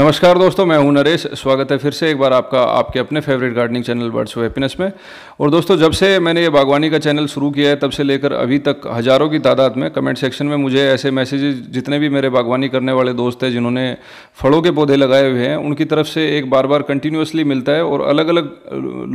नमस्कार दोस्तों मैं हूं नरेश स्वागत है फिर से एक बार आपका आपके अपने favourite gardening channel Birds of Happiness में और दोस्तों जब से मैंने ये बागवानी का चैनल शुरू किया है तब से लेकर अभी तक हज़ारों की तादाद में कमेंट सेक्शन में मुझे ऐसे मैसेजेस जितने भी मेरे बागवानी करने वाले दोस्त हैं जिन्होंने फलों के पौधे लगाए हुए हैं उनकी तरफ से एक बार बार कंटिन्यूसली मिलता है और अलग अलग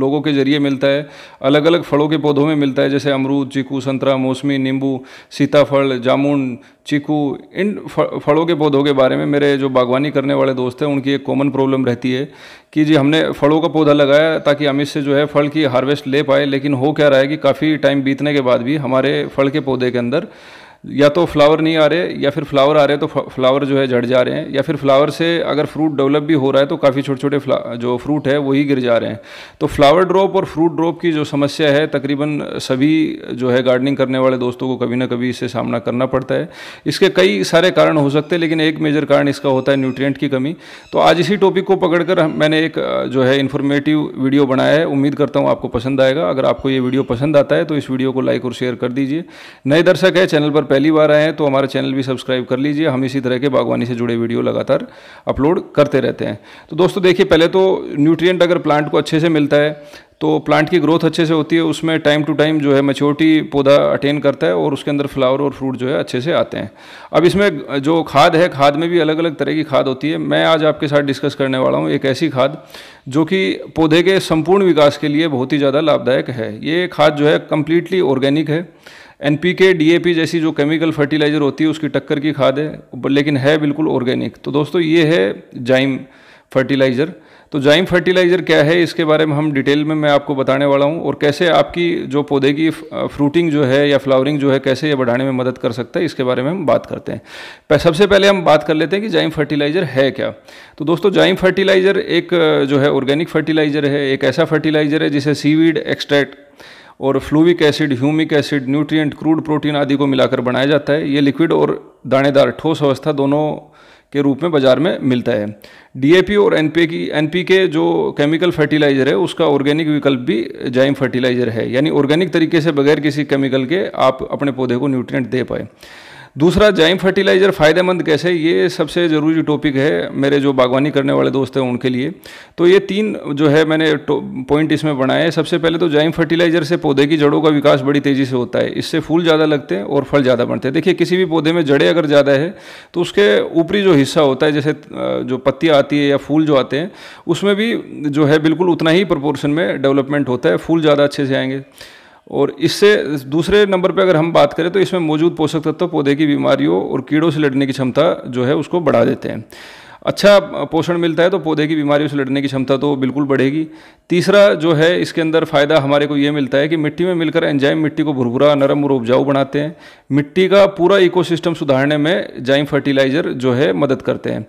लोगों के ज़रिए मिलता है अलग अलग फलों के पौधों में मिलता है जैसे अमरूद चीकू संतरा मौसमी नींबू सीताफल जामुन चीकू इन फलों के पौधों के बारे में मेरे जो बागवानी करने वाले दोस्त हैं उनकी एक कॉमन प्रॉब्लम रहती है कि जी हमने फलों का पौधा लगाया ताकि हम इससे जो है फल की हार्वेस्ट ले पाए लेकिन हो क्या रहा है कि काफ़ी टाइम बीतने के बाद भी हमारे फल के पौधे के अंदर या तो फ्लावर नहीं आ रहे या फिर फ्लावर आ रहे तो फ्लावर जो है झड़ जा रहे हैं या फिर फ्लावर से अगर फ्रूट डेवलप भी हो रहा है तो काफ़ी छोटे छोटे जो फ्रूट है वही गिर जा रहे हैं तो फ्लावर ड्रॉप और फ्रूट ड्रॉप की जो समस्या है तकरीबन सभी जो है गार्डनिंग करने वाले दोस्तों को कभी ना कभी इससे सामना करना पड़ता है इसके कई सारे कारण हो सकते हैं लेकिन एक मेजर कारण इसका होता है न्यूट्रियट की कमी तो आज इसी टॉपिक को पकड़कर मैंने एक जो है इन्फॉर्मेटिव वीडियो बनाया है उम्मीद करता हूँ आपको पसंद आएगा अगर आपको ये वीडियो पसंद आता है तो इस वीडियो को लाइक और शेयर कर दीजिए नए दर्शक है चैनल पर पहली बार आए हैं तो हमारा चैनल भी सब्सक्राइब कर लीजिए हम इसी तरह के बागवानी से जुड़े वीडियो लगातार अपलोड करते रहते हैं तो दोस्तों देखिए पहले तो न्यूट्रियट अगर प्लांट को अच्छे से मिलता है तो प्लांट की ग्रोथ अच्छे से होती है उसमें टाइम टू टाइम जो है मेच्योरिटी पौधा अटेन करता है और उसके अंदर फ्लावर और फ्रूट जो है अच्छे से आते हैं अब इसमें जो खाद है खाद में भी अलग अलग तरह की खाद होती है मैं आज आपके साथ डिस्कस करने वाला हूँ एक ऐसी खाद जो कि पौधे के संपूर्ण विकास के लिए बहुत ही ज़्यादा लाभदायक है ये खाद जो है कम्प्लीटली ऑर्गेनिक है N P K D A P जैसी जो केमिकल फर्टिलाइज़र होती है उसकी टक्कर की खाद है लेकिन है बिल्कुल ऑर्गेनिक तो दोस्तों ये है जाइम फर्टिलाइज़र तो जाइम फर्टिलाइज़र क्या है इसके बारे में हम डिटेल में मैं आपको बताने वाला हूँ और कैसे आपकी जो पौधे की फ्रूटिंग जो है या फ्लावरिंग जो है कैसे ये बढ़ाने में मदद कर सकता है इसके बारे में हम बात करते हैं सबसे पहले हम बात कर लेते हैं कि जाइम फर्टिलाइज़र है क्या तो दोस्तों जाइम फर्टिलाइज़र एक जो है ऑर्गेनिक फर्टिलाइज़र है एक ऐसा फर्टिलाइज़र है जिसे सीवीड एक्सट्रैक्ट और fulvic acid humic acid nutrient crude protein आदि को मिलाकर बनाया जाता है ये लिक्विड और दानेदार ठोस अवस्था दोनों के रूप में बाजार में मिलता है डीएपी और एन की एन के जो केमिकल फर्टिलाइज़र है उसका ऑर्गेनिक विकल्प भी जाइम फर्टिलाइज़र है यानी ऑर्गेनिक तरीके से बगैर किसी केमिकल के आप अपने पौधे को न्यूट्रियट दे पाए दूसरा जैम फर्टिलाइज़र फ़ायदेमंद कैसे ये सबसे ज़रूरी टॉपिक है मेरे जो बागवानी करने वाले दोस्त हैं उनके लिए तो ये तीन जो है मैंने पॉइंट इसमें बनाए हैं सबसे पहले तो जैम फर्टिलाइज़र से पौधे की जड़ों का विकास बड़ी तेज़ी से होता है इससे फूल ज़्यादा लगते हैं और फल ज़्यादा बनते हैं देखिए किसी भी पौधे में जड़ें अगर ज़्यादा है तो उसके ऊपरी जो हिस्सा होता है जैसे जो पत्तियाँ आती है या फूल जो आते हैं उसमें भी जो है बिल्कुल उतना ही प्रपोर्शन में डेवलपमेंट होता है फूल ज़्यादा अच्छे से आएंगे और इससे दूसरे नंबर पर अगर हम बात करें तो इसमें मौजूद पोषक तत्व पौधे की बीमारियों और कीड़ों से लड़ने की क्षमता जो है उसको बढ़ा देते हैं अच्छा पोषण मिलता है तो पौधे की बीमारियों से लड़ने की क्षमता तो बिल्कुल बढ़ेगी तीसरा जो है इसके अंदर फ़ायदा हमारे को ये मिलता है कि मिट्टी में मिलकर एंजाइम मिट्टी को भुरभुरा नरम और उपजाऊ बनाते हैं मिट्टी का पूरा इकोसिस्टम सुधारने में जाइम फर्टिलाइज़र जो है मदद करते हैं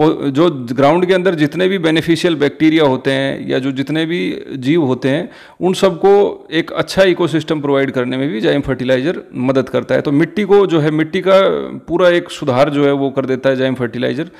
जो ग्राउंड के अंदर जितने भी बेनिफिशियल बैक्टीरिया होते हैं या जो जितने भी जीव होते हैं उन सबको एक अच्छा इकोसिस्टम प्रोवाइड करने में भी जाइम फर्टिलाइज़र मदद करता है तो मिट्टी को जो है मिट्टी का पूरा एक सुधार जो है वो कर देता है जाइम फर्टिलाइज़र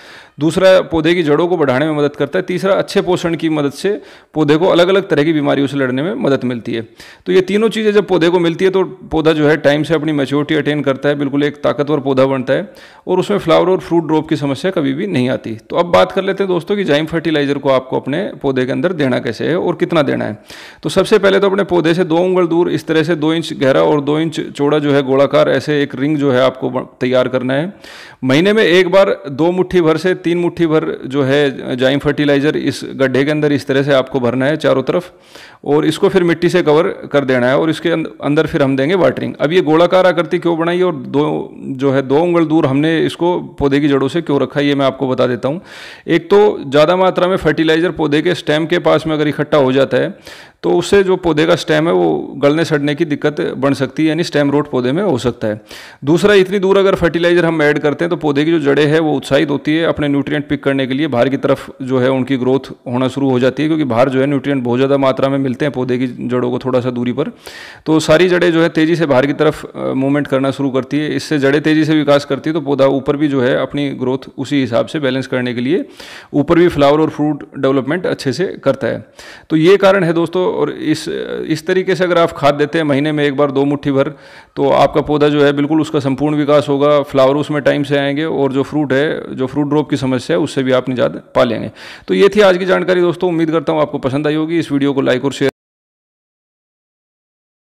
दूसरा पौधे की जड़ों को बढ़ाने में मदद करता है तीसरा अच्छे पोषण की मदद से पौधे को अलग अलग तरह की बीमारियों से लड़ने में मदद मिलती है तो ये तीनों चीज़ें जब पौधे को मिलती है तो पौधा जो है टाइम से अपनी मेच्योरिटी अटेन करता है बिल्कुल एक ताकतवर पौधा बनता है और उसमें फ्लावर और फ्रूट ड्रॉप की समस्या कभी भी नहीं आती आती तो अब बात कर लेते हैं दोस्तों कि जाइम फर्टिलाइज़र को आपको अपने पौधे के अंदर देना कैसे है और कितना देना है तो सबसे पहले तो अपने पौधे से दो उंगल दूर इस तरह से दो इंच गहरा और दो इंच चौड़ा जो है गोलाकार ऐसे एक रिंग जो है आपको तैयार करना है महीने में एक बार दो मुठ्ठी भर से तीन मुठ्ठी भर जो है जाइम फर्टिलाइज़र इस गड्ढे के अंदर इस तरह से आपको भरना है चारों तरफ और इसको फिर मिट्टी से कवर कर देना है और इसके अं-, अंदर फिर हम देंगे वाटरिंग अब ये गोलाकार आकृति क्यों बनाई और दो जो है दो उंगल दूर हमने इसको पौधे की जड़ों से क्यों रखा ये मैं आपको बता देता हूँ एक तो ज़्यादा मात्रा में फर्टिलाइज़र पौधे के स्टेम के पास में अगर इकट्ठा हो जाता है तो उससे जो पौधे का स्टेम है वो गलने सड़ने की दिक्कत बन सकती है यानी स्टेम रोट पौधे में हो सकता है दूसरा इतनी दूर अगर फर्टिलाइजर हम ऐड करते हैं तो पौधे की जो जड़ें हैं वो उत्साहित होती है अपने न्यूट्रिएंट पिक करने के लिए बाहर की तरफ जो है उनकी ग्रोथ होना शुरू हो जाती है क्योंकि बाहर जो है न्यूट्रियट बहुत ज़्यादा मात्रा में मिलते हैं पौधे की जड़ों को थोड़ा सा दूरी पर तो सारी जड़ें जो है तेज़ी से बाहर की तरफ मूवमेंट करना शुरू करती है इससे जड़ें तेज़ी से विकास करती है तो पौधा ऊपर भी जो है अपनी ग्रोथ उसी हिसाब से बैलेंस करने के लिए ऊपर भी फ्लावर और फ्रूट डेवलपमेंट अच्छे से करता है तो ये कारण है दोस्तों और इस इस तरीके से अगर आप खाद देते हैं महीने में एक बार दो मुट्ठी भर तो आपका पौधा जो है बिल्कुल उसका संपूर्ण विकास होगा फ्लावर उसमें टाइम से आएंगे और जो फ्रूट है जो फ्रूट ड्रॉप की समस्या है उससे भी आप निजात पा लेंगे तो ये थी आज की जानकारी दोस्तों उम्मीद करता हूँ आपको पसंद आई होगी इस वीडियो को लाइक और शेयर